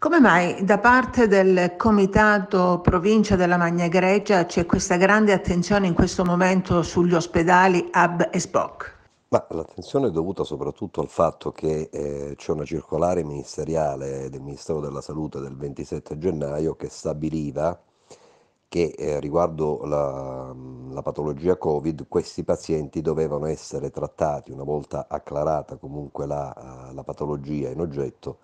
Come mai da parte del Comitato Provincia della Magna Grecia c'è questa grande attenzione in questo momento sugli ospedali Ab e SPOC? Ma l'attenzione è dovuta soprattutto al fatto che eh, c'è una circolare ministeriale del Ministero della Salute del 27 gennaio che stabiliva che eh, riguardo la, la, patologia Covid questi pazienti dovevano essere trattati una volta acclarata comunque la, eh, la patologia in oggetto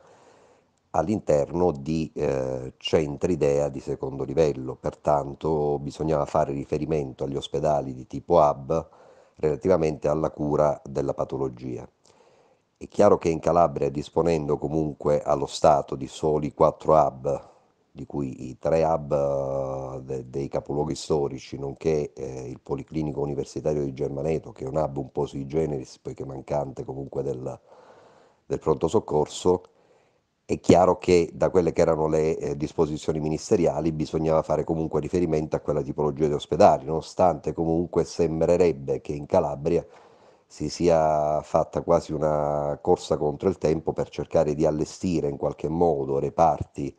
all'interno di eh, centri DEA di secondo livello, pertanto bisognava fare riferimento agli ospedali di tipo hub relativamente alla cura della patologia. È chiaro che in Calabria, disponendo comunque allo Stato di soli quattro hub, di cui i tre hub eh, de- dei capoluoghi storici, nonché eh, il Policlinico Universitario di Germaneto, che è un hub un po' sui generis, poiché mancante comunque del, del pronto soccorso, è chiaro che da quelle che erano le eh, disposizioni ministeriali bisognava fare comunque riferimento a quella tipologia di ospedali, nonostante comunque sembrerebbe che in Calabria si sia fatta quasi una corsa contro il tempo per cercare di allestire in qualche modo reparti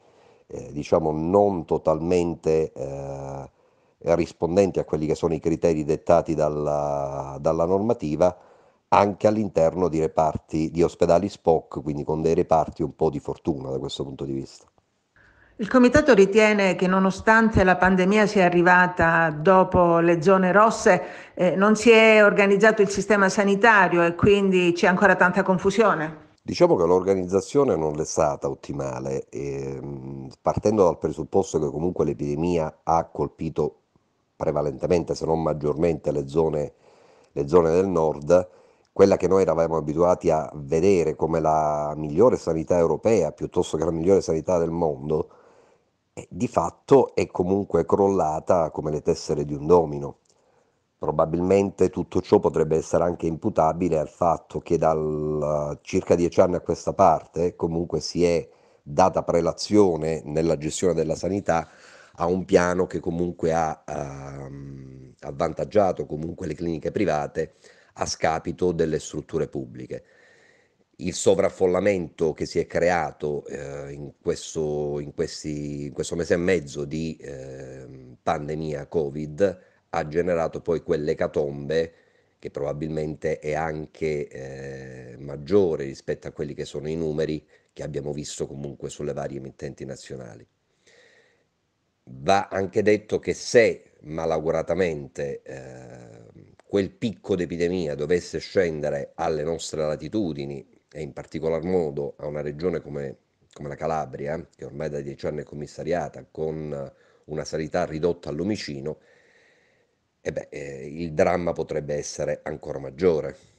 eh, diciamo non totalmente eh, rispondenti a quelli che sono i criteri dettati dalla, dalla normativa, anche all'interno di reparti di ospedali SPOC, quindi con dei reparti un po' di fortuna da questo punto di vista. Il Comitato ritiene che nonostante la pandemia sia arrivata dopo le zone rosse, eh, non si è organizzato il sistema sanitario e quindi c'è ancora tanta confusione. Diciamo che l'organizzazione non è stata ottimale, e, ehm, partendo dal presupposto che comunque l'epidemia ha colpito prevalentemente, se non maggiormente, le zone, le zone del nord quella che noi eravamo abituati a vedere come la migliore sanità europea piuttosto che la migliore sanità del mondo, eh, di fatto è comunque crollata come le tessere di un domino. Probabilmente tutto ciò potrebbe essere anche imputabile al fatto che da eh, circa dieci anni a questa parte comunque si è data prelazione nella gestione della sanità a un piano che comunque ha, ha ehm, avvantaggiato comunque le cliniche private a scapito delle strutture pubbliche. Il sovraffollamento che si è creato eh, in, questo, in, questi, in, questo, mese e mezzo di eh, pandemia Covid ha generato poi quell'ecatombe che probabilmente è anche eh, maggiore rispetto a quelli che sono i numeri che abbiamo visto comunque sulle varie emittenti nazionali. Va anche detto che se malauguratamente eh, quel picco d'epidemia dovesse scendere alle nostre latitudini e in particolar modo a una regione come, come la Calabria, che ormai da dieci anni è commissariata, con una sanità ridotta all'omicino, eh beh, eh, il dramma potrebbe essere ancora maggiore.